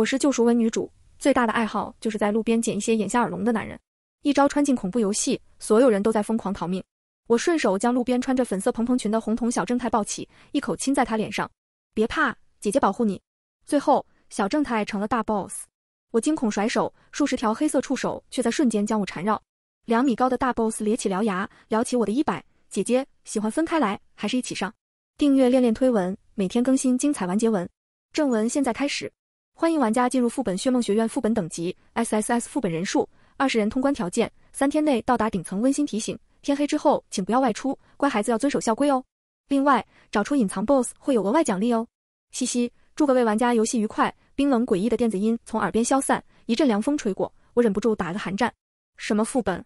我是救赎文女主，最大的爱好就是在路边捡一些眼瞎耳聋的男人，一招穿进恐怖游戏，所有人都在疯狂逃命。我顺手将路边穿着粉色蓬蓬裙的红瞳小正太抱起，一口亲在他脸上，别怕，姐姐保护你。最后，小正太成了大 boss，我惊恐甩手，数十条黑色触手却在瞬间将我缠绕。两米高的大 boss 咧起獠牙，撩起我的衣摆，姐姐喜欢分开来，还是一起上？订阅恋恋推文，每天更新精彩完结文。正文现在开始。欢迎玩家进入副本，血梦学院副本等级 SSS，副本人数二十人，通关条件三天内到达顶层。温馨提醒：天黑之后请不要外出，乖孩子要遵守校规哦。另外，找出隐藏 boss 会有额外奖励哦。嘻嘻，祝各位玩家游戏愉快。冰冷诡异的电子音从耳边消散，一阵凉风吹过，我忍不住打了个寒战。什么副本？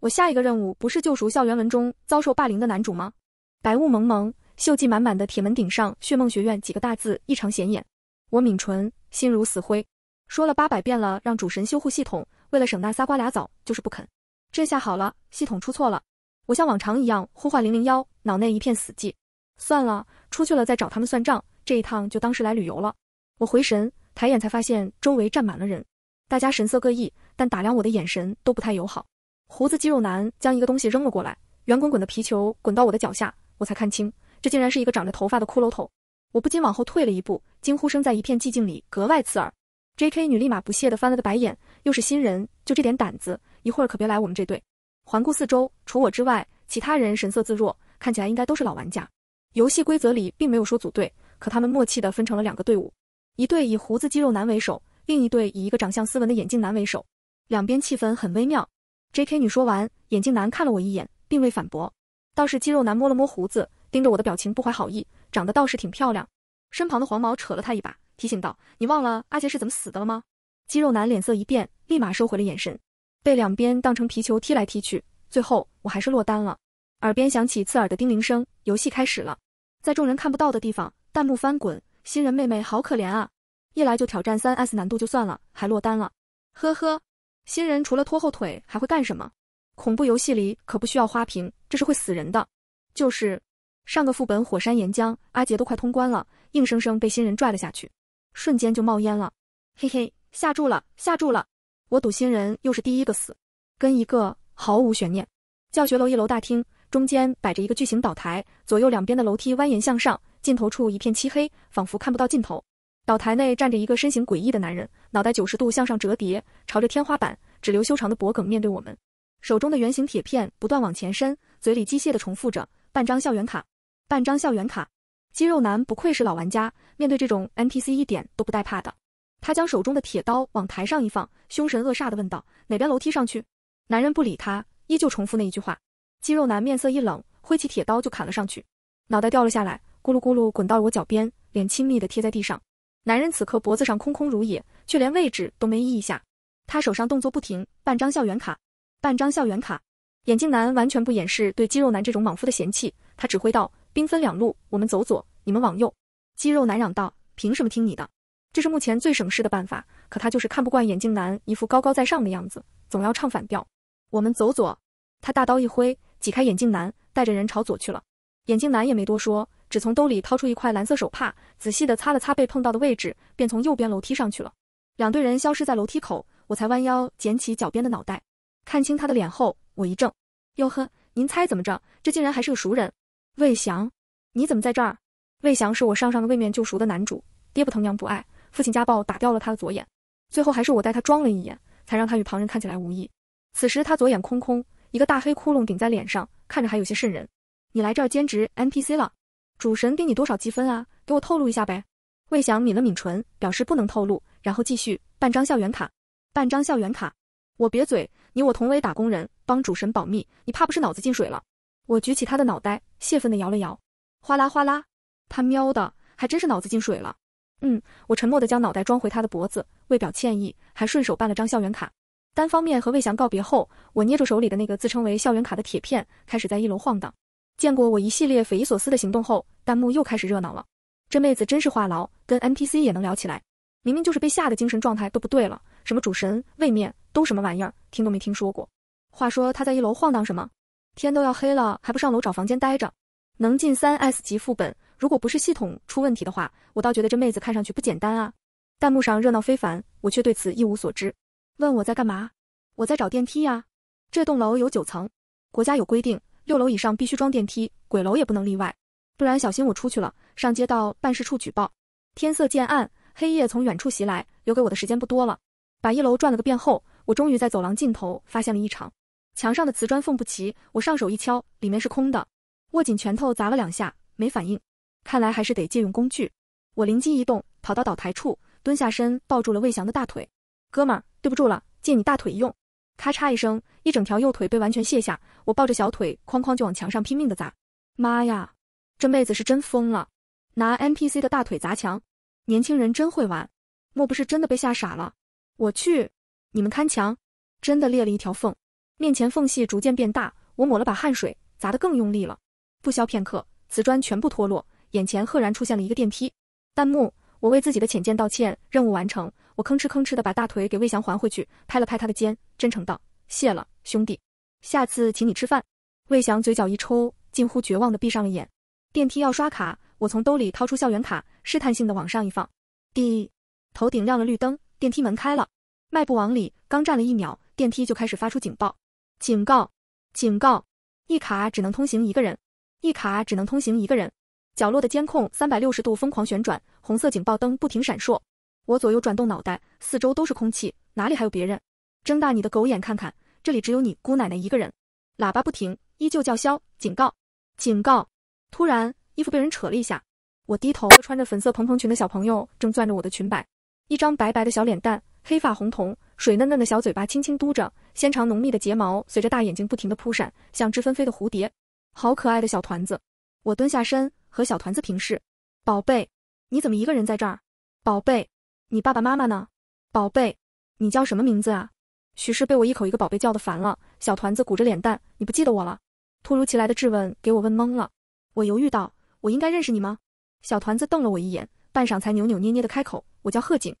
我下一个任务不是救赎校园文中遭受霸凌的男主吗？白雾蒙蒙，锈迹满满的铁门顶上，血梦学院几个大字异常显眼。我抿唇。心如死灰，说了八百遍了，让主神修护系统。为了省那仨瓜俩枣，就是不肯。这下好了，系统出错了。我像往常一样呼唤零零幺，脑内一片死寂。算了，出去了再找他们算账。这一趟就当是来旅游了。我回神，抬眼才发现周围站满了人，大家神色各异，但打量我的眼神都不太友好。胡子肌肉男将一个东西扔了过来，圆滚滚的皮球滚到我的脚下，我才看清，这竟然是一个长着头发的骷髅头。我不禁往后退了一步，惊呼声在一片寂静里格外刺耳。J.K. 女立马不屑的翻了个白眼，又是新人，就这点胆子，一会儿可别来我们这队。环顾四周，除我之外，其他人神色自若，看起来应该都是老玩家。游戏规则里并没有说组队，可他们默契的分成了两个队伍，一队以胡子肌肉男为首，另一队以一个长相斯文的眼镜男为首。两边气氛很微妙。J.K. 女说完，眼镜男看了我一眼，并未反驳，倒是肌肉男摸了摸胡子，盯着我的表情不怀好意。长得倒是挺漂亮，身旁的黄毛扯了他一把，提醒道：“你忘了阿杰是怎么死的了吗？”肌肉男脸色一变，立马收回了眼神，被两边当成皮球踢来踢去，最后我还是落单了。耳边响起刺耳的叮铃声，游戏开始了。在众人看不到的地方，弹幕翻滚，新人妹妹好可怜啊！一来就挑战三 S 难度就算了，还落单了。呵呵，新人除了拖后腿还会干什么？恐怖游戏里可不需要花瓶，这是会死人的。就是。上个副本火山岩浆，阿杰都快通关了，硬生生被新人拽了下去，瞬间就冒烟了。嘿嘿，下注了，下注了，我赌新人又是第一个死，跟一个毫无悬念。教学楼一楼大厅中间摆着一个巨型岛台，左右两边的楼梯蜿蜒向上，尽头处一片漆黑，仿佛看不到尽头。岛台内站着一个身形诡异的男人，脑袋九十度向上折叠，朝着天花板，只留修长的脖梗面对我们，手中的圆形铁片不断往前伸，嘴里机械的重复着半张校园卡。半张校园卡，肌肉男不愧是老玩家，面对这种 NPC 一点都不带怕的。他将手中的铁刀往台上一放，凶神恶煞的问道：“哪边楼梯上去？”男人不理他，依旧重复那一句话。肌肉男面色一冷，挥起铁刀就砍了上去，脑袋掉了下来，咕噜咕噜滚到了我脚边，脸亲密的贴在地上。男人此刻脖子上空空如也，却连位置都没移一下。他手上动作不停，半张校园卡，半张校园卡。眼镜男完全不掩饰对肌肉男这种莽夫的嫌弃，他指挥道。兵分两路，我们走左，你们往右。肌肉男嚷道：“凭什么听你的？这是目前最省事的办法。”可他就是看不惯眼镜男一副高高在上的样子，总要唱反调。我们走左，他大刀一挥，挤开眼镜男，带着人朝左去了。眼镜男也没多说，只从兜里掏出一块蓝色手帕，仔细的擦了擦被碰到的位置，便从右边楼梯上去了。两队人消失在楼梯口，我才弯腰捡起脚边的脑袋，看清他的脸后，我一怔：“哟呵，您猜怎么着？这竟然还是个熟人。”魏翔，你怎么在这儿？魏翔是我上上个位面救赎的男主，爹不疼娘不爱，父亲家暴打掉了他的左眼，最后还是我带他装了一眼，才让他与旁人看起来无异。此时他左眼空空，一个大黑窟窿顶在脸上，看着还有些瘆人。你来这儿兼职 NPC 了？主神给你多少积分啊？给我透露一下呗。魏翔抿了抿唇，表示不能透露，然后继续半张校园卡，半张校园卡。我瘪嘴，你我同为打工人，帮主神保密，你怕不是脑子进水了？我举起他的脑袋。泄愤地摇了摇，哗啦哗啦，他喵的还真是脑子进水了。嗯，我沉默地将脑袋装回他的脖子，为表歉意，还顺手办了张校园卡。单方面和魏翔告别后，我捏住手里的那个自称为校园卡的铁片，开始在一楼晃荡。见过我一系列匪夷所思的行动后，弹幕又开始热闹了。这妹子真是话痨，跟 NPC 也能聊起来。明明就是被吓的精神状态都不对了，什么主神、位面都什么玩意儿，听都没听说过。话说她在一楼晃荡什么？天都要黑了，还不上楼找房间待着？能进三 S 级副本，如果不是系统出问题的话，我倒觉得这妹子看上去不简单啊。弹幕上热闹非凡，我却对此一无所知。问我在干嘛？我在找电梯呀。这栋楼有九层，国家有规定，六楼以上必须装电梯，鬼楼也不能例外，不然小心我出去了，上街道办事处举报。天色渐暗，黑夜从远处袭来，留给我的时间不多了。把一楼转了个遍后，我终于在走廊尽头发现了异常。墙上的瓷砖缝不齐，我上手一敲，里面是空的。握紧拳头砸了两下，没反应。看来还是得借用工具。我灵机一动，跑到岛台处，蹲下身，抱住了魏翔的大腿。哥们儿，对不住了，借你大腿用。咔嚓一声，一整条右腿被完全卸下。我抱着小腿，哐哐就往墙上拼命的砸。妈呀，这妹子是真疯了，拿 NPC 的大腿砸墙。年轻人真会玩，莫不是真的被吓傻了？我去，你们看墙，真的裂了一条缝。面前缝隙逐渐变大，我抹了把汗水，砸得更用力了。不消片刻，瓷砖全部脱落，眼前赫然出现了一个电梯。弹幕：我为自己的浅见道歉。任务完成，我吭哧吭哧的把大腿给魏翔还回去，拍了拍他的肩，真诚道：“谢了，兄弟，下次请你吃饭。”魏翔嘴角一抽，近乎绝望的闭上了眼。电梯要刷卡，我从兜里掏出校园卡，试探性的往上一放。滴，头顶亮了绿灯，电梯门开了，迈步往里，刚站了一秒，电梯就开始发出警报。警告，警告！一卡只能通行一个人，一卡只能通行一个人。角落的监控三百六十度疯狂旋转，红色警报灯不停闪烁。我左右转动脑袋，四周都是空气，哪里还有别人？睁大你的狗眼看看，这里只有你姑奶奶一个人。喇叭不停，依旧叫嚣，警告，警告！突然，衣服被人扯了一下，我低头，穿着粉色蓬蓬裙的小朋友正攥着我的裙摆，一张白白的小脸蛋。黑发红瞳，水嫩嫩的小嘴巴轻轻嘟着，纤长浓密的睫毛随着大眼睛不停地扑闪，像只纷飞的蝴蝶。好可爱的小团子！我蹲下身和小团子平视：“宝贝，你怎么一个人在这儿？宝贝，你爸爸妈妈呢？宝贝，你叫什么名字啊？”许是被我一口一个宝贝叫的烦了，小团子鼓着脸蛋：“你不记得我了？”突如其来的质问给我问懵了。我犹豫道：“我应该认识你吗？”小团子瞪了我一眼，半晌才扭扭捏捏的开口：“我叫贺景。”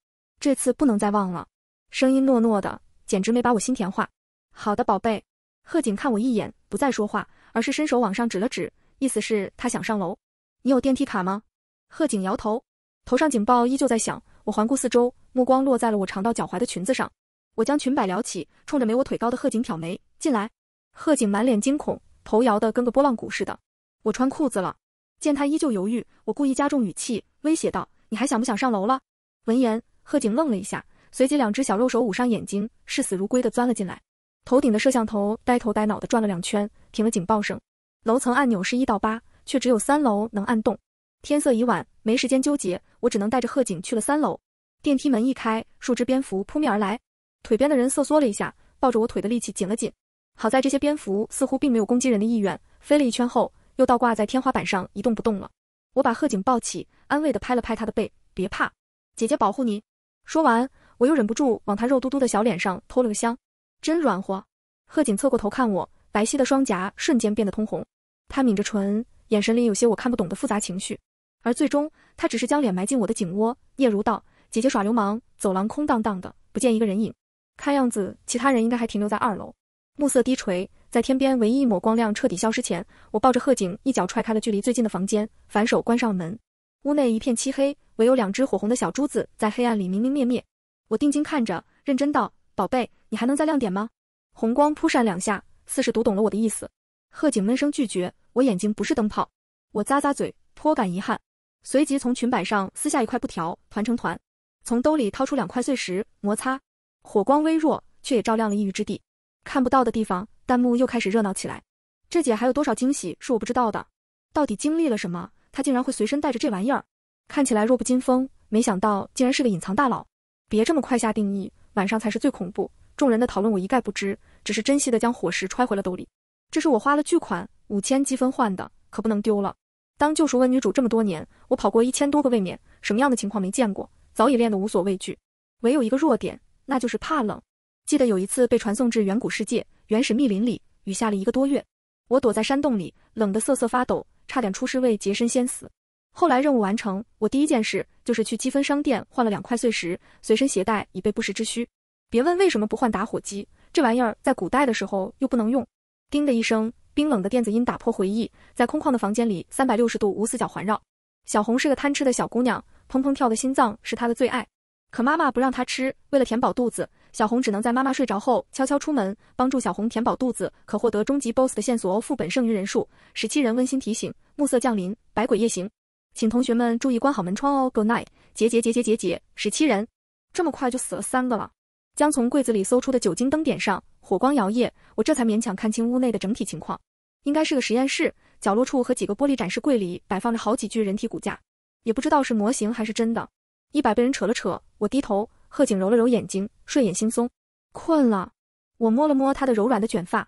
这次不能再忘了，声音糯糯的，简直没把我心甜化。好的，宝贝。贺景看我一眼，不再说话，而是伸手往上指了指，意思是他想上楼。你有电梯卡吗？贺景摇头，头上警报依旧在响。我环顾四周，目光落在了我长到脚踝的裙子上。我将裙摆撩起，冲着没我腿高的贺景挑眉。进来。贺景满脸惊恐，头摇的跟个拨浪鼓似的。我穿裤子了。见他依旧犹豫，我故意加重语气，威胁道：“你还想不想上楼了？”闻言。贺景愣了一下，随即两只小肉手捂上眼睛，视死如归的钻了进来。头顶的摄像头呆头呆脑的转了两圈，停了警报声。楼层按钮是一到八，却只有三楼能按动。天色已晚，没时间纠结，我只能带着贺景去了三楼。电梯门一开，数只蝙蝠扑面而来，腿边的人瑟缩了一下，抱着我腿的力气紧了紧。好在这些蝙蝠似乎并没有攻击人的意愿，飞了一圈后又倒挂在天花板上一动不动了。我把贺景抱起，安慰地拍了拍他的背：“别怕，姐姐保护你。”说完，我又忍不住往他肉嘟嘟的小脸上偷了个香，真软和。贺锦侧过头看我，白皙的双颊瞬间变得通红，他抿着唇，眼神里有些我看不懂的复杂情绪。而最终，他只是将脸埋进我的颈窝，嗫嚅道：“姐姐耍流氓。”走廊空荡荡的，不见一个人影，看样子其他人应该还停留在二楼。暮色低垂，在天边唯一一抹光亮彻底消失前，我抱着贺景，一脚踹开了距离最近的房间，反手关上了门。屋内一片漆黑，唯有两只火红的小珠子在黑暗里明明灭灭。我定睛看着，认真道：“宝贝，你还能再亮点吗？”红光扑闪两下，似是读懂了我的意思。贺景闷声拒绝：“我眼睛不是灯泡。”我咂咂嘴，颇感遗憾。随即从裙摆上撕下一块布条，团成团，从兜里掏出两块碎石，摩擦，火光微弱，却也照亮了一隅之地。看不到的地方，弹幕又开始热闹起来。这姐还有多少惊喜是我不知道的？到底经历了什么？他竟然会随身带着这玩意儿，看起来弱不禁风，没想到竟然是个隐藏大佬。别这么快下定义，晚上才是最恐怖。众人的讨论我一概不知，只是珍惜的将火石揣回了兜里。这是我花了巨款五千积分换的，可不能丢了。当救赎文女主这么多年，我跑过一千多个位面，什么样的情况没见过，早已练得无所畏惧。唯有一个弱点，那就是怕冷。记得有一次被传送至远古世界，原始密林里雨下了一个多月，我躲在山洞里，冷得瑟瑟发抖。差点出事，未洁身先死。后来任务完成，我第一件事就是去积分商店换了两块碎石，随身携带以备不时之需。别问为什么不换打火机，这玩意儿在古代的时候又不能用。叮的一声，冰冷的电子音打破回忆，在空旷的房间里三百六十度无死角环绕。小红是个贪吃的小姑娘，砰砰跳的心脏是她的最爱。可妈妈不让他吃，为了填饱肚子，小红只能在妈妈睡着后悄悄出门，帮助小红填饱肚子，可获得终极 BOSS 的线索。副本剩余人数十七人，温馨提醒：暮色降临，百鬼夜行，请同学们注意关好门窗哦。Good night。节节节节节节，十七人，这么快就死了三个了。将从柜子里搜出的酒精灯点上，火光摇曳，我这才勉强看清屋内的整体情况，应该是个实验室，角落处和几个玻璃展示柜里摆放着好几具人体骨架，也不知道是模型还是真的。衣摆被人扯了扯，我低头，贺景揉了揉眼睛，睡眼惺忪，困了。我摸了摸他的柔软的卷发，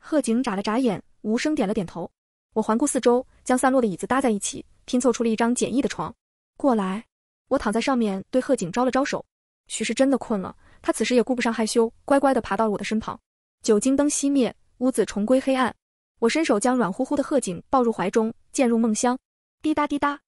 贺景眨了眨眼，无声点了点头。我环顾四周，将散落的椅子搭在一起，拼凑出了一张简易的床。过来，我躺在上面，对贺景招了招手。许是真的困了，他此时也顾不上害羞，乖乖地爬到了我的身旁。酒精灯熄灭，屋子重归黑暗。我伸手将软乎乎的贺景抱入怀中，渐入梦乡。滴答滴答。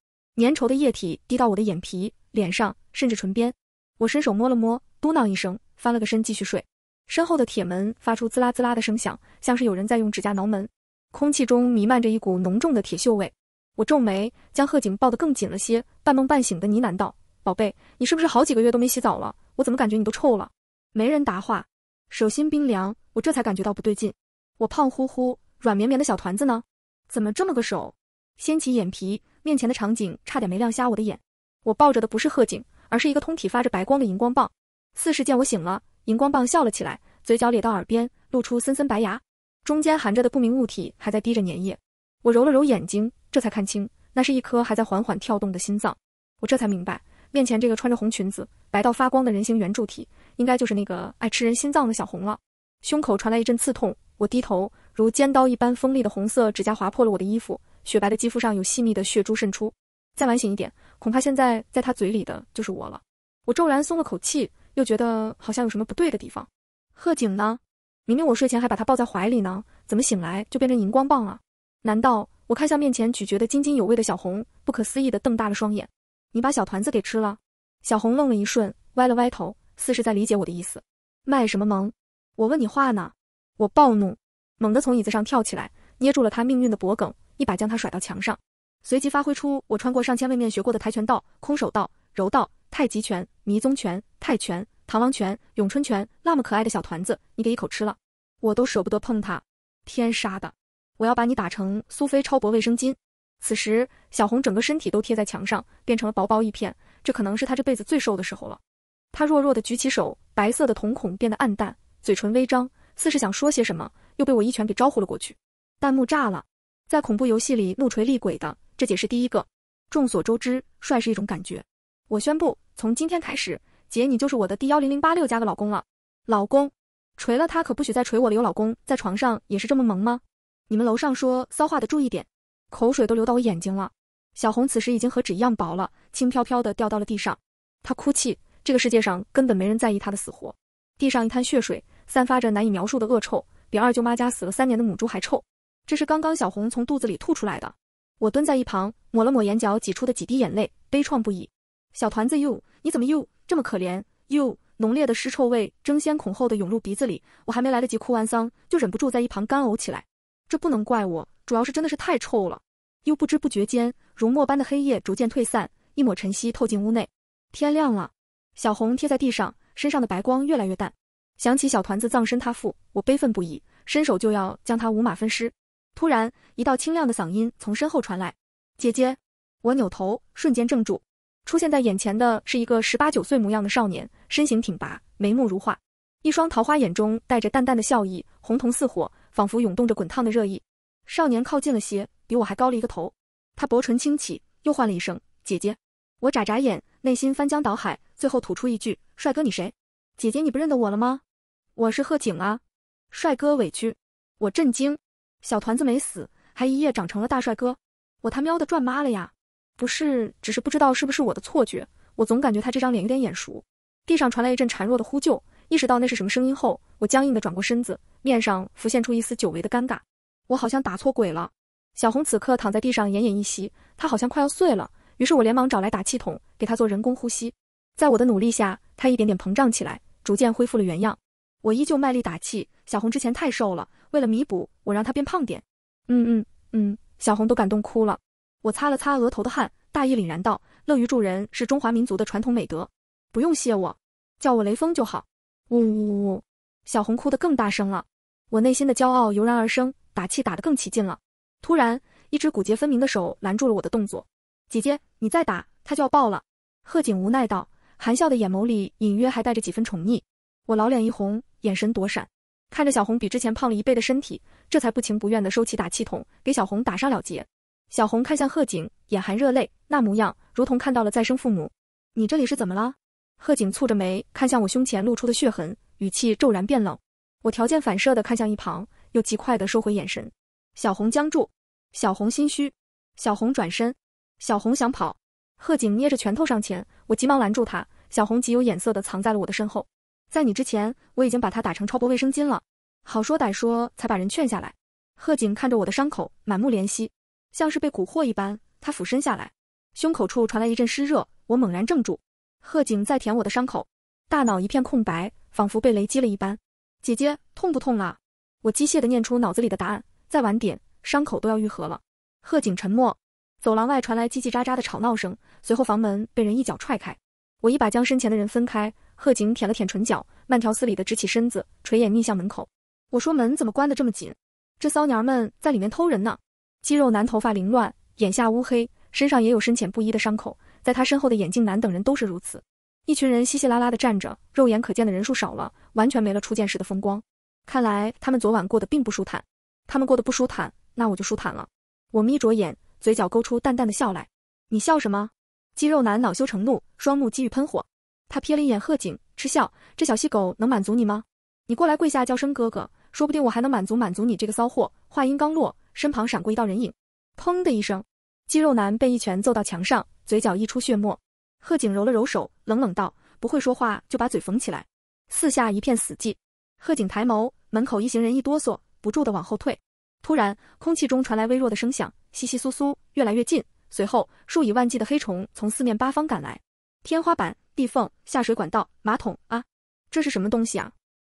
粘稠的液体滴到我的眼皮、脸上，甚至唇边。我伸手摸了摸，嘟囔一声，翻了个身继续睡。身后的铁门发出滋啦滋啦的声响，像是有人在用指甲挠门。空气中弥漫着一股浓重的铁锈味。我皱眉，将贺景抱得更紧了些，半梦半醒的呢喃道：“宝贝，你是不是好几个月都没洗澡了？我怎么感觉你都臭了？”没人答话，手心冰凉，我这才感觉到不对劲。我胖乎乎、软绵绵的小团子呢？怎么这么个手？掀起眼皮，面前的场景差点没亮瞎我的眼。我抱着的不是贺景，而是一个通体发着白光的荧光棒。四是见我醒了，荧光棒笑了起来，嘴角咧到耳边，露出森森白牙，中间含着的不明物体还在滴着粘液。我揉了揉眼睛，这才看清，那是一颗还在缓缓跳动的心脏。我这才明白，面前这个穿着红裙子、白到发光的人形圆柱体，应该就是那个爱吃人心脏的小红了。胸口传来一阵刺痛，我低头，如尖刀一般锋利的红色指甲划破了我的衣服。雪白的肌肤上有细密的血珠渗出，再晚醒一点，恐怕现在在他嘴里的就是我了。我骤然松了口气，又觉得好像有什么不对的地方。贺景呢？明明我睡前还把他抱在怀里呢，怎么醒来就变成荧光棒了？难道我看向面前咀嚼得津津有味的小红，不可思议地瞪大了双眼？你把小团子给吃了？小红愣了一瞬，歪了歪头，似是在理解我的意思。卖什么萌？我问你话呢！我暴怒，猛地从椅子上跳起来，捏住了他命运的脖梗。一把将他甩到墙上，随即发挥出我穿过上千位面学过的跆拳道、空手道、柔道、太极拳、迷踪拳、泰拳、螳螂拳、咏春拳。那么可爱的小团子，你给一口吃了，我都舍不得碰它。天杀的，我要把你打成苏菲超薄卫生巾。此时，小红整个身体都贴在墙上，变成了薄薄一片，这可能是她这辈子最瘦的时候了。她弱弱的举起手，白色的瞳孔变得暗淡，嘴唇微张，似是想说些什么，又被我一拳给招呼了过去。弹幕炸了。在恐怖游戏里怒锤厉鬼的，这姐是第一个。众所周知，帅是一种感觉。我宣布，从今天开始，姐你就是我的第幺零零八六加的老公了。老公，锤了他可不许再锤我了。有老公在床上也是这么萌吗？你们楼上说骚话的注意点，口水都流到我眼睛了。小红此时已经和纸一样薄了，轻飘飘的掉到了地上。她哭泣，这个世界上根本没人在意她的死活。地上一滩血水，散发着难以描述的恶臭，比二舅妈家死了三年的母猪还臭。这是刚刚小红从肚子里吐出来的。我蹲在一旁，抹了抹眼角挤出的几滴眼泪，悲怆不已。小团子，又你怎么又这么可怜？又浓烈的尸臭味争先恐后的涌入鼻子里，我还没来得及哭完丧，就忍不住在一旁干呕起来。这不能怪我，主要是真的是太臭了。又不知不觉间，如墨般的黑夜逐渐退散，一抹晨曦透进屋内，天亮了。小红贴在地上，身上的白光越来越淡。想起小团子葬身他父，我悲愤不已，伸手就要将他五马分尸。突然，一道清亮的嗓音从身后传来：“姐姐。”我扭头，瞬间怔住。出现在眼前的，是一个十八九岁模样的少年，身形挺拔，眉目如画，一双桃花眼中带着淡淡的笑意，红瞳似火，仿佛涌动着滚烫的热意。少年靠近了些，比我还高了一个头。他薄唇轻启，又唤了一声：“姐姐。”我眨眨眼，内心翻江倒海，最后吐出一句：“帅哥，你谁？”“姐姐，你不认得我了吗？”“我是贺景啊。”“帅哥委屈。”我震惊。小团子没死，还一夜长成了大帅哥，我他喵的赚妈了呀！不是，只是不知道是不是我的错觉，我总感觉他这张脸有点眼熟。地上传来一阵孱弱的呼救，意识到那是什么声音后，我僵硬的转过身子，面上浮现出一丝久违的尴尬。我好像打错鬼了。小红此刻躺在地上奄奄一息，她好像快要碎了。于是我连忙找来打气筒，给她做人工呼吸。在我的努力下，她一点点膨胀起来，逐渐恢复了原样。我依旧卖力打气。小红之前太瘦了，为了弥补，我让她变胖点。嗯嗯嗯，小红都感动哭了。我擦了擦额头的汗，大义凛然道：“乐于助人是中华民族的传统美德，不用谢我，叫我雷锋就好。”呜呜呜，小红哭得更大声了。我内心的骄傲油然而生，打气打得更起劲了。突然，一只骨节分明的手拦住了我的动作。“姐姐，你再打，他就要爆了。”贺景无奈道，含笑的眼眸里隐约还带着几分宠溺。我老脸一红，眼神躲闪。看着小红比之前胖了一倍的身体，这才不情不愿的收起打气筒，给小红打上了结。小红看向贺景，眼含热泪，那模样如同看到了再生父母。你这里是怎么了？贺景蹙着眉看向我胸前露出的血痕，语气骤然变冷。我条件反射的看向一旁，又极快的收回眼神。小红僵住，小红心虚，小红转身，小红想跑，贺景捏着拳头上前，我急忙拦住他。小红极有眼色的藏在了我的身后。在你之前，我已经把他打成超薄卫生巾了，好说歹说才把人劝下来。贺景看着我的伤口，满目怜惜，像是被蛊惑一般，他俯身下来，胸口处传来一阵湿热，我猛然怔住。贺景在舔我的伤口，大脑一片空白，仿佛被雷击了一般。姐姐，痛不痛啊？我机械的念出脑子里的答案。再晚点，伤口都要愈合了。贺景沉默。走廊外传来叽叽喳喳的吵闹声，随后房门被人一脚踹开，我一把将身前的人分开。贺景舔了舔唇角，慢条斯理的直起身子，垂眼逆向门口。我说门怎么关得这么紧？这骚娘们在里面偷人呢？肌肉男头发凌乱，眼下乌黑，身上也有深浅不一的伤口，在他身后的眼镜男等人都是如此。一群人稀稀拉拉的站着，肉眼可见的人数少了，完全没了初见时的风光。看来他们昨晚过得并不舒坦。他们过得不舒坦，那我就舒坦了。我眯着眼，嘴角勾出淡淡的笑来。你笑什么？肌肉男恼羞成怒，双目机遇喷火。他瞥了一眼贺景，嗤笑：“这小细狗能满足你吗？你过来跪下叫声哥哥，说不定我还能满足满足你这个骚货。”话音刚落，身旁闪过一道人影，砰的一声，肌肉男被一拳揍到墙上，嘴角溢出血沫。贺景揉了揉手，冷冷道：“不会说话就把嘴缝起来。”四下一片死寂，贺景抬眸，门口一行人一哆嗦，不住的往后退。突然，空气中传来微弱的声响，窸窸窣窣，越来越近。随后，数以万计的黑虫从四面八方赶来，天花板。地缝、下水管道、马桶啊，这是什么东西啊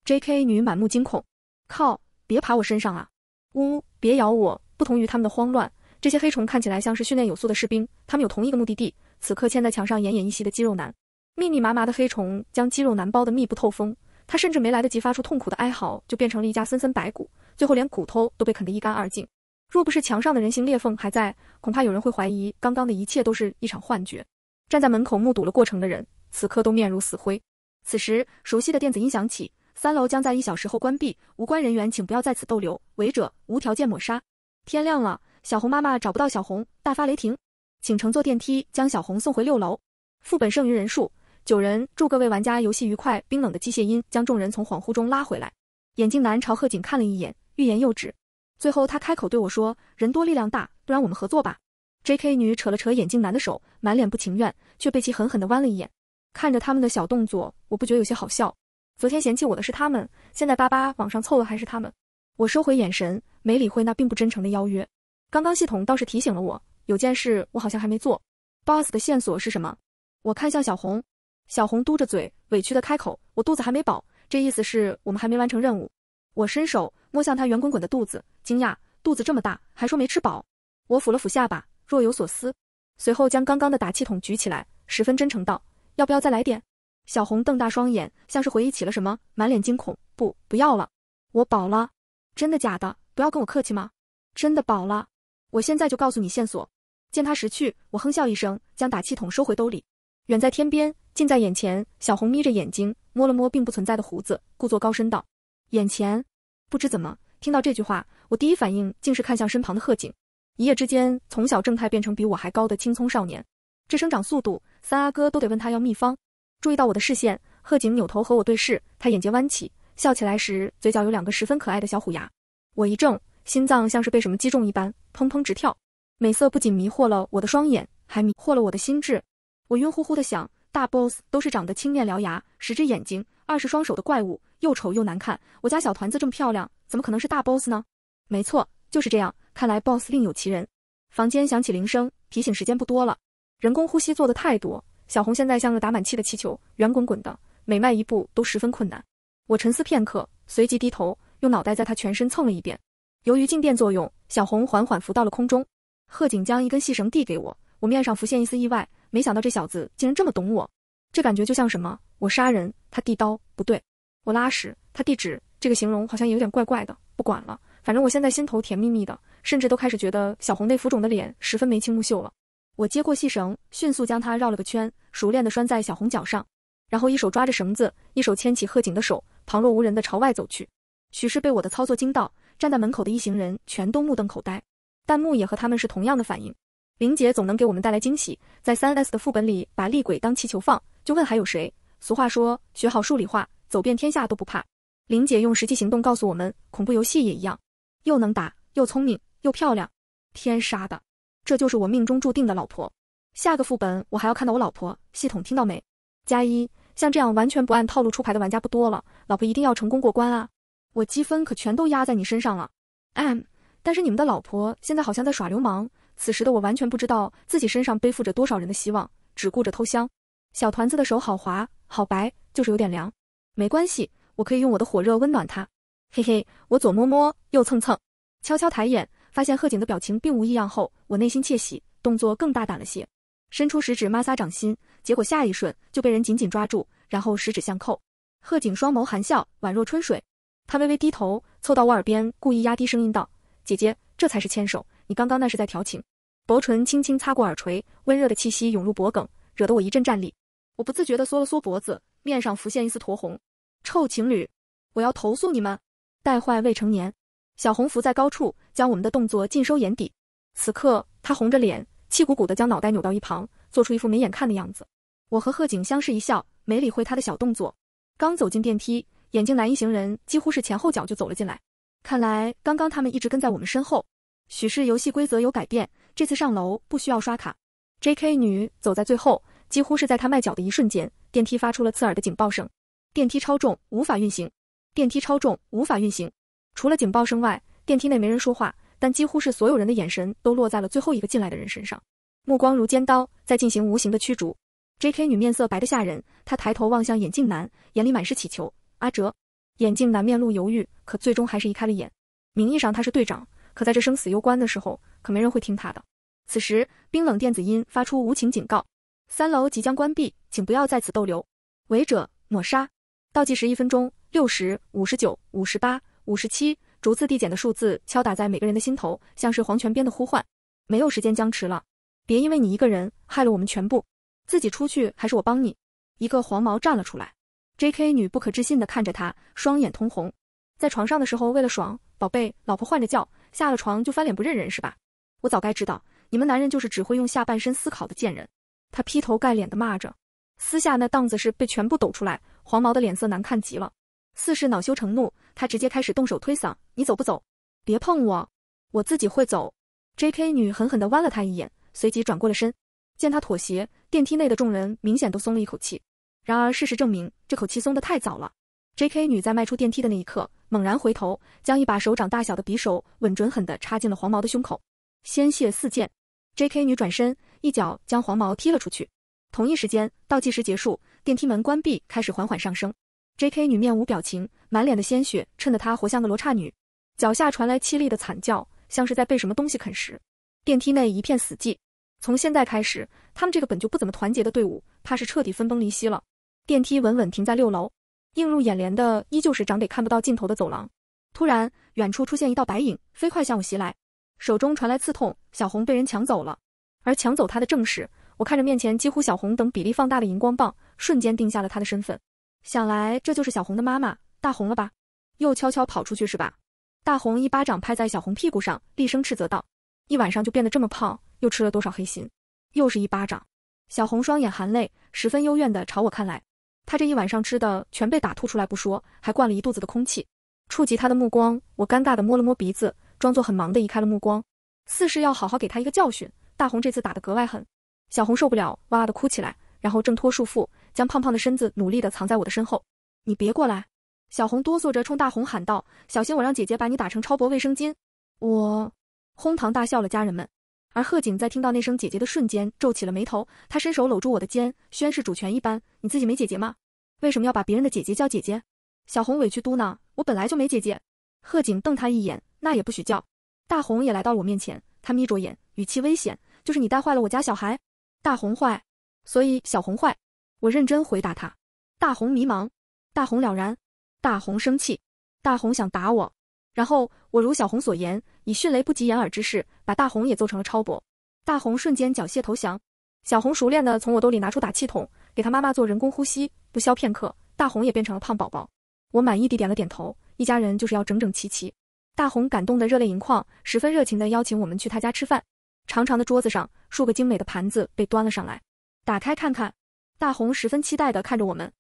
？J.K. 女满目惊恐，靠，别爬我身上啊！呜，别咬我！不同于他们的慌乱，这些黑虫看起来像是训练有素的士兵，他们有同一个目的地，此刻嵌在墙上奄奄一息的肌肉男。密密麻麻的黑虫将肌肉男包得密不透风，他甚至没来得及发出痛苦的哀嚎，就变成了一家森森白骨，最后连骨头都被啃得一干二净。若不是墙上的人形裂缝还在，恐怕有人会怀疑刚刚的一切都是一场幻觉。站在门口目睹了过程的人。此刻都面如死灰。此时，熟悉的电子音响起：“三楼将在一小时后关闭，无关人员请不要在此逗留，违者无条件抹杀。”天亮了，小红妈妈找不到小红，大发雷霆。请乘坐电梯将小红送回六楼。副本剩余人数九人，祝各位玩家游戏愉快。冰冷的机械音将众人从恍惚中拉回来。眼镜男朝贺景看了一眼，欲言又止。最后，他开口对我说：“人多力量大，不然我们合作吧。”J K 女扯了扯眼镜男的手，满脸不情愿，却被其狠狠地剜了一眼。看着他们的小动作，我不觉有些好笑。昨天嫌弃我的是他们，现在巴巴往上凑的还是他们。我收回眼神，没理会那并不真诚的邀约。刚刚系统倒是提醒了我，有件事我好像还没做。Boss 的线索是什么？我看向小红，小红嘟着嘴，委屈的开口：“我肚子还没饱。”这意思是我们还没完成任务。我伸手摸向他圆滚滚的肚子，惊讶：“肚子这么大，还说没吃饱？”我抚了抚下巴，若有所思，随后将刚刚的打气筒举起来，十分真诚道。要不要再来点？小红瞪大双眼，像是回忆起了什么，满脸惊恐。不，不要了，我饱了。真的假的？不要跟我客气吗？真的饱了，我现在就告诉你线索。见他识趣，我哼笑一声，将打气筒收回兜里。远在天边，近在眼前。小红眯着眼睛，摸了摸并不存在的胡子，故作高深道：“眼前。”不知怎么，听到这句话，我第一反应竟是看向身旁的贺景。一夜之间，从小正太变成比我还高的青葱少年。这生长速度，三阿哥都得问他要秘方。注意到我的视线，贺景扭头和我对视，他眼睫弯起，笑起来时嘴角有两个十分可爱的小虎牙。我一怔，心脏像是被什么击中一般，砰砰直跳。美色不仅迷惑了我的双眼，还迷惑了我的心智。我晕乎乎的想，大 boss 都是长得青面獠牙、十只眼睛、二十双手的怪物，又丑又难看。我家小团子这么漂亮，怎么可能是大 boss 呢？没错，就是这样。看来 boss 另有其人。房间响起铃声，提醒时间不多了。人工呼吸做的太多，小红现在像个打满气的气球，圆滚滚的，每迈一步都十分困难。我沉思片刻，随即低头用脑袋在她全身蹭了一遍。由于静电作用，小红缓缓浮到了空中。贺景将一根细绳递给我，我面上浮现一丝意外，没想到这小子竟然这么懂我。这感觉就像什么，我杀人他递刀，不对，我拉屎他递纸，这个形容好像也有点怪怪的。不管了，反正我现在心头甜蜜蜜的，甚至都开始觉得小红那浮肿的脸十分眉清目秀了。我接过细绳，迅速将它绕了个圈，熟练地拴在小红脚上，然后一手抓着绳子，一手牵起贺景的手，旁若无人地朝外走去。许是被我的操作惊到，站在门口的一行人全都目瞪口呆，弹幕也和他们是同样的反应。林姐总能给我们带来惊喜，在三 S 的副本里把厉鬼当气球放，就问还有谁？俗话说，学好数理化，走遍天下都不怕。林姐用实际行动告诉我们，恐怖游戏也一样，又能打，又聪明，又漂亮。天杀的！这就是我命中注定的老婆，下个副本我还要看到我老婆。系统听到没？加一，像这样完全不按套路出牌的玩家不多了。老婆一定要成功过关啊！我积分可全都压在你身上了。M，但是你们的老婆现在好像在耍流氓。此时的我完全不知道自己身上背负着多少人的希望，只顾着偷香。小团子的手好滑，好白，就是有点凉。没关系，我可以用我的火热温暖他。嘿嘿，我左摸摸，右蹭蹭，悄悄抬眼。发现贺景的表情并无异样后，我内心窃喜，动作更大胆了些，伸出食指摩挲掌心，结果下一瞬就被人紧紧抓住，然后十指相扣。贺景双眸含笑，宛若春水，他微微低头，凑到我耳边，故意压低声音道：“姐姐，这才是牵手，你刚刚那是在调情。”薄唇轻轻擦过耳垂，温热的气息涌入脖颈，惹得我一阵战栗。我不自觉地缩了缩脖子，面上浮现一丝酡红。臭情侣，我要投诉你们，带坏未成年。小红伏在高处将我们的动作尽收眼底。此刻，她红着脸，气鼓鼓地将脑袋扭到一旁，做出一副没眼看的样子。我和贺景相视一笑，没理会他的小动作。刚走进电梯，眼镜男一行人几乎是前后脚就走了进来。看来刚刚他们一直跟在我们身后。许是游戏规则有改变，这次上楼不需要刷卡。J K 女走在最后，几乎是在她迈脚的一瞬间，电梯发出了刺耳的警报声。电梯超重，无法运行。电梯超重，无法运行。除了警报声外，电梯内没人说话，但几乎是所有人的眼神都落在了最后一个进来的人身上，目光如尖刀，在进行无形的驱逐。J.K. 女面色白得吓人，她抬头望向眼镜男，眼里满是乞求。阿哲，眼镜男面露犹豫，可最终还是移开了眼。名义上他是队长，可在这生死攸关的时候，可没人会听他的。此时，冰冷电子音发出无情警告：三楼即将关闭，请不要在此逗留，违者抹杀。倒计时一分钟，六十五、十九、五十八。五十七，逐次递减的数字敲打在每个人的心头，像是黄泉边的呼唤。没有时间僵持了，别因为你一个人害了我们全部。自己出去还是我帮你？一个黄毛站了出来，J K 女不可置信地看着他，双眼通红。在床上的时候为了爽，宝贝老婆换着叫，下了床就翻脸不认人是吧？我早该知道，你们男人就是只会用下半身思考的贱人。他劈头盖脸地骂着，私下那档子事被全部抖出来，黄毛的脸色难看极了。四是恼羞成怒，他直接开始动手推搡。你走不走？别碰我，我自己会走。J.K. 女狠狠地剜了他一眼，随即转过了身。见他妥协，电梯内的众人明显都松了一口气。然而事实证明，这口气松得太早了。J.K. 女在迈出电梯的那一刻，猛然回头，将一把手掌大小的匕首稳准狠地插进了黄毛的胸口，鲜血四溅。J.K. 女转身，一脚将黄毛踢了出去。同一时间，倒计时结束，电梯门关闭，开始缓缓上升。J.K. 女面无表情，满脸的鲜血，衬得她活像个罗刹女。脚下传来凄厉的惨叫，像是在被什么东西啃食。电梯内一片死寂。从现在开始，他们这个本就不怎么团结的队伍，怕是彻底分崩离析了。电梯稳稳停在六楼，映入眼帘的依旧是长得看不到尽头的走廊。突然，远处出现一道白影，飞快向我袭来，手中传来刺痛，小红被人抢走了。而抢走她的正是我。看着面前几乎小红等比例放大的荧光棒，瞬间定下了她的身份。想来这就是小红的妈妈大红了吧？又悄悄跑出去是吧？大红一巴掌拍在小红屁股上，厉声斥责道：“一晚上就变得这么胖，又吃了多少黑心？”又是一巴掌，小红双眼含泪，十分幽怨的朝我看来。她这一晚上吃的全被打吐出来不说，还灌了一肚子的空气。触及她的目光，我尴尬的摸了摸鼻子，装作很忙的移开了目光，似是要好好给她一个教训。大红这次打得格外狠，小红受不了，哇哇的哭起来。然后挣脱束缚，将胖胖的身子努力的藏在我的身后。你别过来！小红哆嗦着冲大红喊道：“小心，我让姐姐把你打成超薄卫生巾！”我哄堂大笑了，家人们。而贺景在听到那声“姐姐”的瞬间皱起了眉头，他伸手搂住我的肩，宣誓主权一般：“你自己没姐姐吗？为什么要把别人的姐姐叫姐姐？”小红委屈嘟囔：“我本来就没姐姐。”贺景瞪他一眼：“那也不许叫。”大红也来到了我面前，他眯着眼，语气危险：“就是你带坏了我家小孩。”大红坏。所以小红坏，我认真回答他。大红迷茫，大红了然，大红生气，大红想打我。然后我如小红所言，以迅雷不及掩耳之势把大红也揍成了超薄。大红瞬间缴械投降。小红熟练的从我兜里拿出打气筒，给他妈妈做人工呼吸。不消片刻，大红也变成了胖宝宝。我满意地点了点头，一家人就是要整整齐齐。大红感动得热泪盈眶，十分热情地邀请我们去他家吃饭。长长的桌子上，数个精美的盘子被端了上来。打开看看，大红十分期待的看着我们。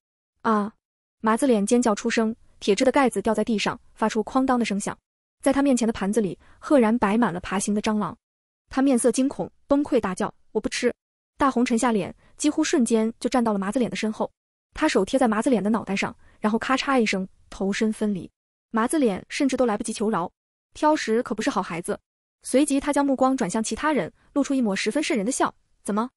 啊！麻子脸尖叫出声，铁质的盖子掉在地上，发出哐当的声响。在他面前的盘子里，赫然摆满了爬行的蟑螂。他面色惊恐，崩溃大叫：“我不吃！”大红沉下脸，几乎瞬间就站到了麻子脸的身后。他手贴在麻子脸的脑袋上，然后咔嚓一声，头身分离。麻子脸甚至都来不及求饶，挑食可不是好孩子。随即，他将目光转向其他人，露出一抹十分渗人的笑：“怎么？”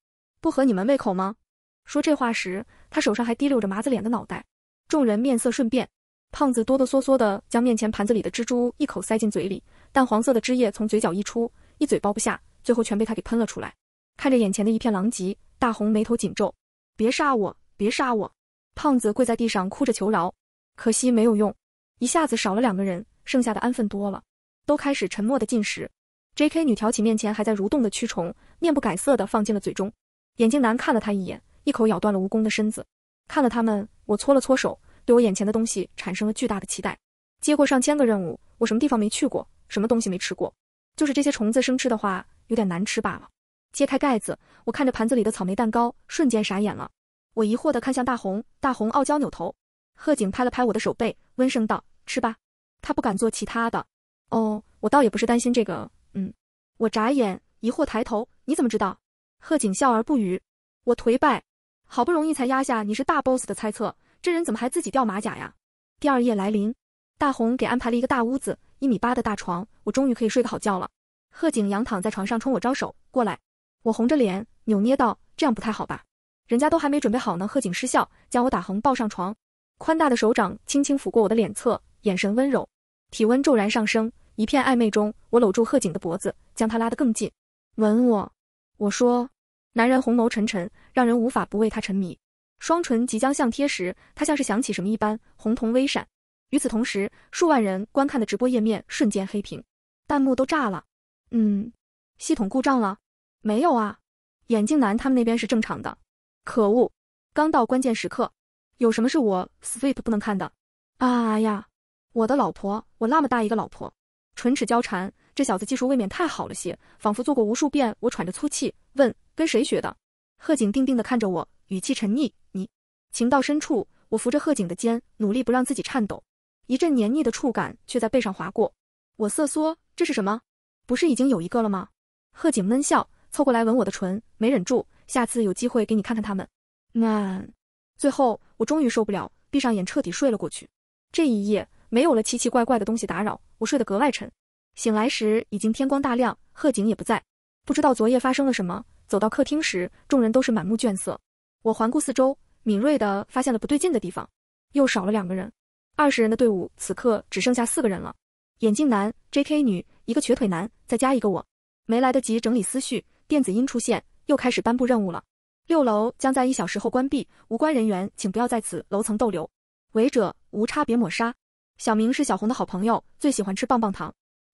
不合你们胃口吗？说这话时，他手上还滴溜着麻子脸的脑袋。众人面色瞬变，胖子哆哆嗦嗦的将面前盘子里的蜘蛛一口塞进嘴里，淡黄色的汁液从嘴角溢出，一嘴包不下，最后全被他给喷了出来。看着眼前的一片狼藉，大红眉头紧皱：“别杀我，别杀我！”胖子跪在地上哭着求饶，可惜没有用。一下子少了两个人，剩下的安分多了，都开始沉默的进食。J.K. 女挑起面前还在蠕动的蛆虫，面不改色的放进了嘴中。眼镜男看了他一眼，一口咬断了蜈蚣的身子。看了他们，我搓了搓手，对我眼前的东西产生了巨大的期待。接过上千个任务，我什么地方没去过，什么东西没吃过，就是这些虫子生吃的话，有点难吃罢了。揭开盖子，我看着盘子里的草莓蛋糕，瞬间傻眼了。我疑惑地看向大红，大红傲娇扭头。贺景拍了拍我的手背，温声道：“吃吧。”他不敢做其他的。哦，我倒也不是担心这个，嗯。我眨眼，疑惑抬头，你怎么知道？贺景笑而不语，我颓败，好不容易才压下你是大 boss 的猜测，这人怎么还自己掉马甲呀？第二夜来临，大红给安排了一个大屋子，一米八的大床，我终于可以睡个好觉了。贺景仰躺在床上，冲我招手过来，我红着脸扭捏道：“这样不太好吧？”人家都还没准备好呢。贺景失笑，将我打横抱上床，宽大的手掌轻轻抚过我的脸侧，眼神温柔，体温骤然上升，一片暧昧中，我搂住贺景的脖子，将他拉得更近，吻我。我说，男人红眸沉沉，让人无法不为他沉迷。双唇即将相贴时，他像是想起什么一般，红瞳微闪。与此同时，数万人观看的直播页面瞬间黑屏，弹幕都炸了。嗯，系统故障了？没有啊，眼镜男他们那边是正常的。可恶，刚到关键时刻，有什么是我 sweep 不能看的？啊呀，我的老婆，我那么大一个老婆，唇齿交缠。这小子技术未免太好了些，仿佛做过无数遍。我喘着粗气问：“跟谁学的？”贺景定定的看着我，语气沉溺。你情到深处，我扶着贺景的肩，努力不让自己颤抖。一阵黏腻的触感却在背上划过，我瑟缩。这是什么？不是已经有一个了吗？贺景闷笑，凑过来吻我的唇，没忍住。下次有机会给你看看他们。那最后，我终于受不了，闭上眼彻底睡了过去。这一夜没有了奇奇怪怪的东西打扰，我睡得格外沉。醒来时已经天光大亮，贺景也不在，不知道昨夜发生了什么。走到客厅时，众人都是满目倦色。我环顾四周，敏锐的发现了不对劲的地方，又少了两个人，二十人的队伍此刻只剩下四个人了。眼镜男、J.K. 女、一个瘸腿男，再加一个我。没来得及整理思绪，电子音出现，又开始颁布任务了。六楼将在一小时后关闭，无关人员请不要在此楼层逗留，违者无差别抹杀。小明是小红的好朋友，最喜欢吃棒棒糖。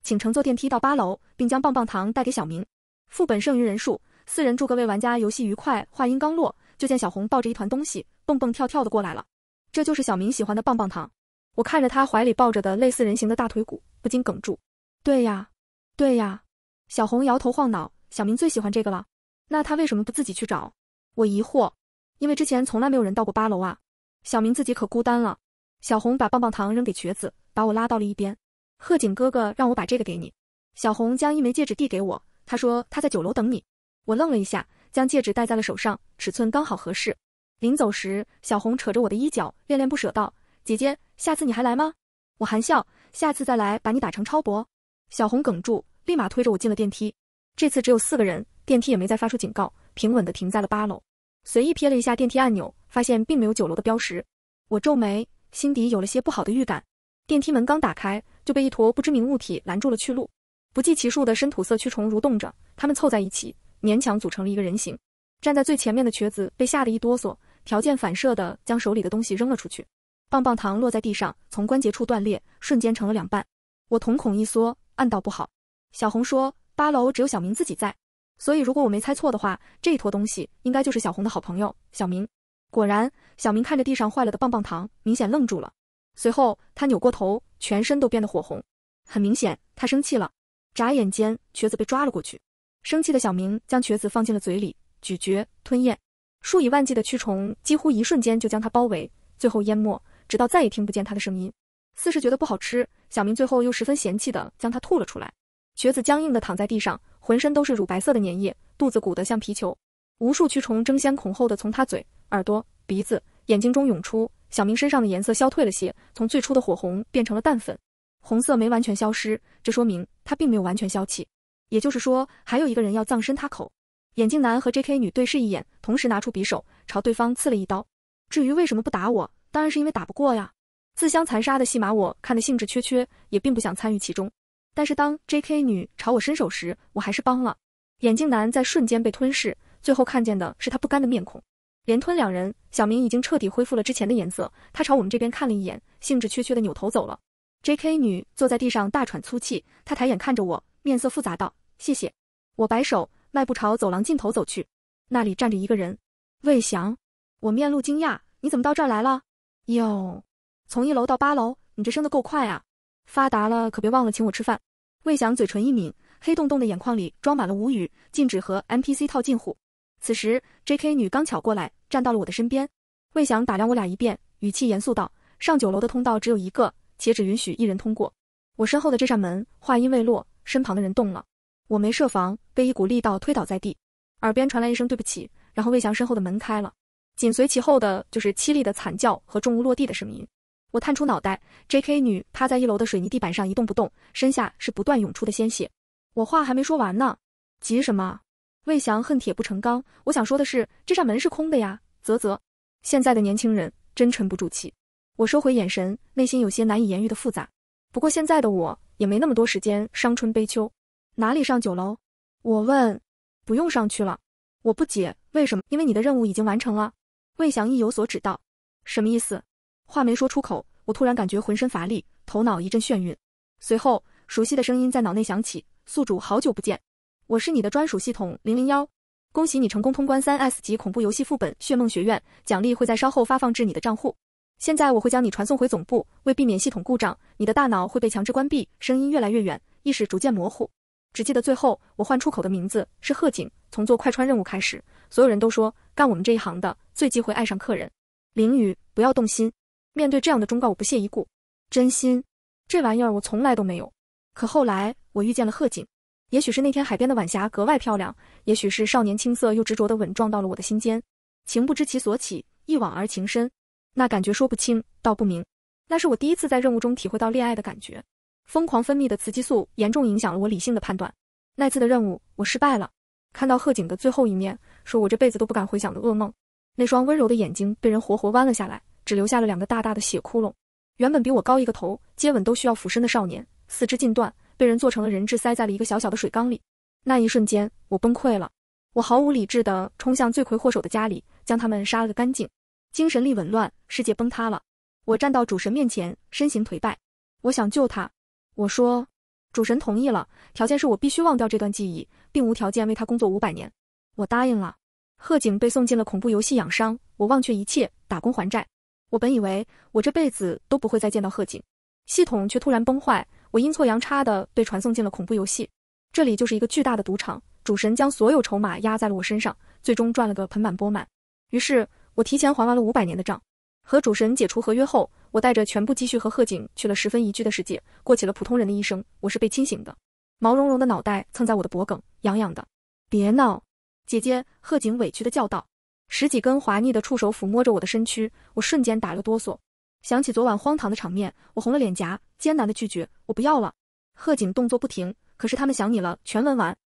请乘坐电梯到八楼，并将棒棒糖带给小明。副本剩余人数四人，祝各位玩家游戏愉快。话音刚落，就见小红抱着一团东西，蹦蹦跳跳的过来了。这就是小明喜欢的棒棒糖。我看着他怀里抱着的类似人形的大腿骨，不禁哽住。对呀，对呀。小红摇头晃脑，小明最喜欢这个了。那他为什么不自己去找？我疑惑。因为之前从来没有人到过八楼啊。小明自己可孤单了。小红把棒棒糖扔给瘸子，把我拉到了一边。贺景哥哥让我把这个给你，小红将一枚戒指递给我，她说她在酒楼等你。我愣了一下，将戒指戴在了手上，尺寸刚好合适。临走时，小红扯着我的衣角，恋恋不舍道：“姐姐，下次你还来吗？”我含笑：“下次再来，把你打成超薄。”小红哽住，立马推着我进了电梯。这次只有四个人，电梯也没再发出警告，平稳的停在了八楼。随意瞥了一下电梯按钮，发现并没有酒楼的标识。我皱眉，心底有了些不好的预感。电梯门刚打开，就被一坨不知名物体拦住了去路。不计其数的深土色蛆虫蠕动着，它们凑在一起，勉强组成了一个人形。站在最前面的瘸子被吓得一哆嗦，条件反射的将手里的东西扔了出去。棒棒糖落在地上，从关节处断裂，瞬间成了两半。我瞳孔一缩，暗道不好。小红说：“八楼只有小明自己在，所以如果我没猜错的话，这坨东西应该就是小红的好朋友小明。”果然，小明看着地上坏了的棒棒糖，明显愣住了。随后，他扭过头，全身都变得火红，很明显，他生气了。眨眼间，瘸子被抓了过去。生气的小明将瘸子放进了嘴里，咀嚼、吞咽，数以万计的蛆虫几乎一瞬间就将他包围，最后淹没，直到再也听不见他的声音。似是觉得不好吃，小明最后又十分嫌弃的将他吐了出来。瘸子僵硬的躺在地上，浑身都是乳白色的粘液，肚子鼓得像皮球，无数蛆虫争先恐后的从他嘴、耳朵、鼻子、眼睛中涌出。小明身上的颜色消退了些，从最初的火红变成了淡粉，红色没完全消失，这说明他并没有完全消气，也就是说还有一个人要葬身他口。眼镜男和 J K 女对视一眼，同时拿出匕首朝对方刺了一刀。至于为什么不打我，当然是因为打不过呀。自相残杀的戏码，我看得兴致缺缺，也并不想参与其中。但是当 J K 女朝我伸手时，我还是帮了眼镜男，在瞬间被吞噬，最后看见的是他不甘的面孔。连吞两人，小明已经彻底恢复了之前的颜色。他朝我们这边看了一眼，兴致缺缺的扭头走了。J.K. 女坐在地上大喘粗气，她抬眼看着我，面色复杂道：“谢谢。”我摆手，迈步朝走廊尽头走去。那里站着一个人，魏翔。我面露惊讶：“你怎么到这儿来了？”哟，从一楼到八楼，你这升的够快啊！发达了可别忘了请我吃饭。魏翔嘴唇一抿，黑洞洞的眼眶里装满了无语，禁止和 M.P.C 套近乎。此时，J.K. 女刚巧过来，站到了我的身边。魏翔打量我俩一遍，语气严肃道：“上九楼的通道只有一个，且只允许一人通过。我身后的这扇门。”话音未落，身旁的人动了，我没设防，被一股力道推倒在地，耳边传来一声对不起。然后魏翔身后的门开了，紧随其后的就是凄厉的惨叫和重物落地的声音。我探出脑袋，J.K. 女趴在一楼的水泥地板上一动不动，身下是不断涌出的鲜血。我话还没说完呢，急什么？魏翔恨铁不成钢。我想说的是，这扇门是空的呀。啧啧，现在的年轻人真沉不住气。我收回眼神，内心有些难以言喻的复杂。不过现在的我也没那么多时间伤春悲秋。哪里上酒楼？我问。不用上去了。我不解，为什么？因为你的任务已经完成了。魏翔意有所指道。什么意思？话没说出口，我突然感觉浑身乏力，头脑一阵眩晕。随后，熟悉的声音在脑内响起：“宿主，好久不见。”我是你的专属系统零零幺，恭喜你成功通关三 S 级恐怖游戏副本《血梦学院》，奖励会在稍后发放至你的账户。现在我会将你传送回总部，为避免系统故障，你的大脑会被强制关闭，声音越来越远，意识逐渐模糊，只记得最后我换出口的名字是贺景。从做快穿任务开始，所有人都说干我们这一行的最忌讳爱上客人，凌宇，不要动心。面对这样的忠告，我不屑一顾，真心这玩意儿我从来都没有。可后来我遇见了贺景。也许是那天海边的晚霞格外漂亮，也许是少年青涩又执着的吻撞到了我的心间，情不知其所起，一往而情深。那感觉说不清道不明，那是我第一次在任务中体会到恋爱的感觉。疯狂分泌的雌激素严重影响了我理性的判断。那次的任务我失败了，看到贺景的最后一面，是我这辈子都不敢回想的噩梦。那双温柔的眼睛被人活活弯了下来，只留下了两个大大的血窟窿。原本比我高一个头，接吻都需要俯身的少年，四肢尽断。被人做成了人质，塞在了一个小小的水缸里。那一瞬间，我崩溃了。我毫无理智地冲向罪魁祸首的家里，将他们杀了个干净。精神力紊乱，世界崩塌了。我站到主神面前，身形颓败。我想救他。我说：“主神同意了，条件是我必须忘掉这段记忆，并无条件为他工作五百年。”我答应了。贺景被送进了恐怖游戏养伤。我忘却一切，打工还债。我本以为我这辈子都不会再见到贺景，系统却突然崩坏。我阴错阳差的被传送进了恐怖游戏，这里就是一个巨大的赌场，主神将所有筹码压在了我身上，最终赚了个盆满钵满。于是，我提前还完了五百年的账，和主神解除合约后，我带着全部积蓄和贺景去了十分宜居的世界，过起了普通人的一生。我是被清醒的，毛茸茸的脑袋蹭在我的脖颈，痒痒的。别闹，姐姐贺景委屈的叫道，十几根滑腻的触手抚摸着我的身躯，我瞬间打了个哆嗦。想起昨晚荒唐的场面，我红了脸颊，艰难的拒绝：“我不要了。”贺景动作不停，可是他们想你了，全文完。